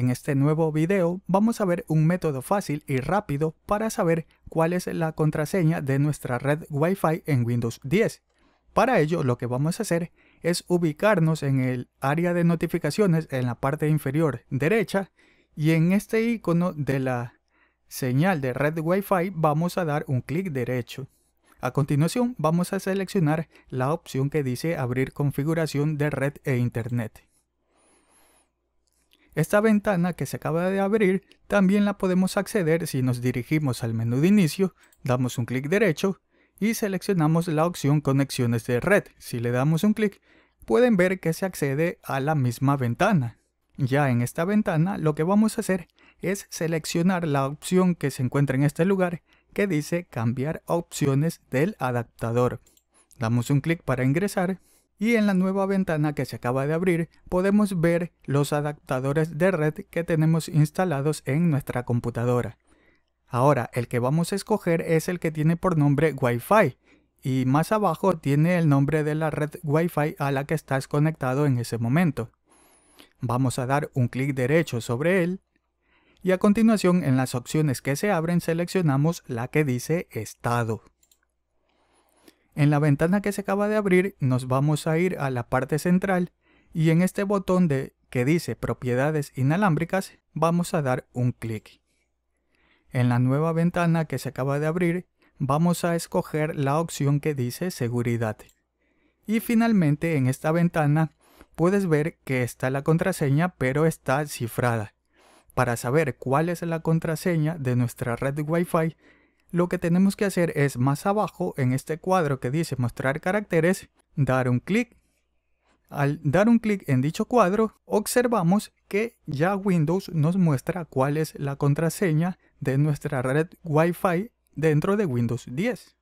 En este nuevo video vamos a ver un método fácil y rápido para saber cuál es la contraseña de nuestra red Wi-Fi en Windows 10. Para ello lo que vamos a hacer es ubicarnos en el área de notificaciones en la parte inferior derecha y en este icono de la señal de red Wi-Fi vamos a dar un clic derecho. A continuación vamos a seleccionar la opción que dice abrir configuración de red e internet. Esta ventana que se acaba de abrir también la podemos acceder si nos dirigimos al menú de inicio, damos un clic derecho y seleccionamos la opción conexiones de red. Si le damos un clic, pueden ver que se accede a la misma ventana. Ya en esta ventana lo que vamos a hacer es seleccionar la opción que se encuentra en este lugar que dice cambiar opciones del adaptador. Damos un clic para ingresar y en la nueva ventana que se acaba de abrir podemos ver los adaptadores de red que tenemos instalados en nuestra computadora. Ahora el que vamos a escoger es el que tiene por nombre Wi-Fi y más abajo tiene el nombre de la red Wi-Fi a la que estás conectado en ese momento. Vamos a dar un clic derecho sobre él y a continuación en las opciones que se abren seleccionamos la que dice Estado. En la ventana que se acaba de abrir nos vamos a ir a la parte central y en este botón de, que dice propiedades inalámbricas vamos a dar un clic. En la nueva ventana que se acaba de abrir vamos a escoger la opción que dice seguridad. Y finalmente en esta ventana puedes ver que está la contraseña pero está cifrada. Para saber cuál es la contraseña de nuestra red Wi-Fi lo que tenemos que hacer es más abajo en este cuadro que dice mostrar caracteres, dar un clic. Al dar un clic en dicho cuadro, observamos que ya Windows nos muestra cuál es la contraseña de nuestra red Wi-Fi dentro de Windows 10.